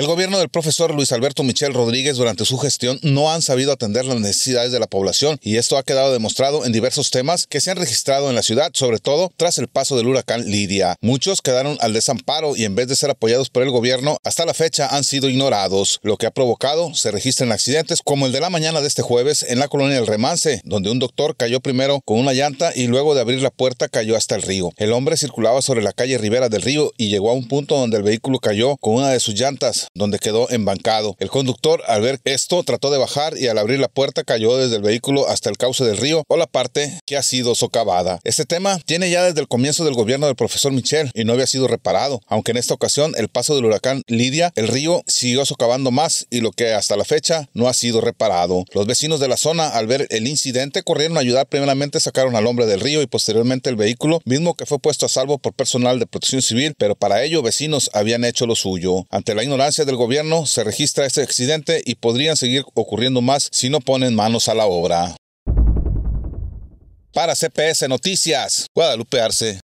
El gobierno del profesor Luis Alberto Michel Rodríguez durante su gestión no han sabido atender las necesidades de la población y esto ha quedado demostrado en diversos temas que se han registrado en la ciudad, sobre todo tras el paso del huracán Lidia. Muchos quedaron al desamparo y en vez de ser apoyados por el gobierno, hasta la fecha han sido ignorados, lo que ha provocado se registren accidentes como el de la mañana de este jueves en la colonia El Remance, donde un doctor cayó primero con una llanta y luego de abrir la puerta cayó hasta el río. El hombre circulaba sobre la calle Rivera del Río y llegó a un punto donde el vehículo cayó con una de sus llantas, donde quedó embancado. El conductor, al ver esto, trató de bajar y al abrir la puerta cayó desde el vehículo hasta el cauce del río o la parte que ha sido socavada. Este tema tiene ya desde el comienzo del gobierno del profesor Michel y no había sido reparado, aunque en esta ocasión el paso del huracán Lidia, el río siguió socavando más y lo que hasta la fecha no ha sido reparado. Los vecinos de la zona, al ver el incidente, corrieron a ayudar. Primeramente sacaron al hombre del río y posteriormente el vehículo, mismo que fue puesto a salvo por personal de protección civil, pero para ello vecinos habían hecho lo suyo. Ante la ignorancia del gobierno se registra este accidente y podrían seguir ocurriendo más si no ponen manos a la obra. Para CPS Noticias, Guadalupe Arce.